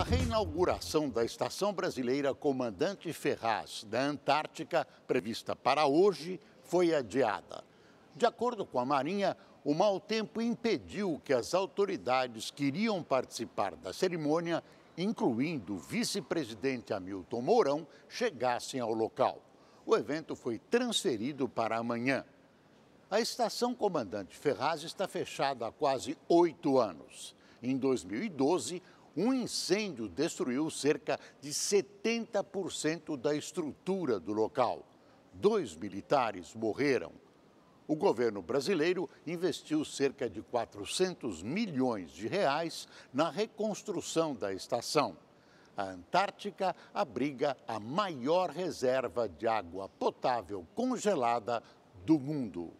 A reinauguração da Estação Brasileira Comandante Ferraz da Antártica, prevista para hoje, foi adiada. De acordo com a Marinha, o mau tempo impediu que as autoridades que iriam participar da cerimônia, incluindo o vice-presidente Hamilton Mourão, chegassem ao local. O evento foi transferido para amanhã. A estação Comandante Ferraz está fechada há quase oito anos. Em 2012, um incêndio destruiu cerca de 70% da estrutura do local. Dois militares morreram. O governo brasileiro investiu cerca de 400 milhões de reais na reconstrução da estação. A Antártica abriga a maior reserva de água potável congelada do mundo.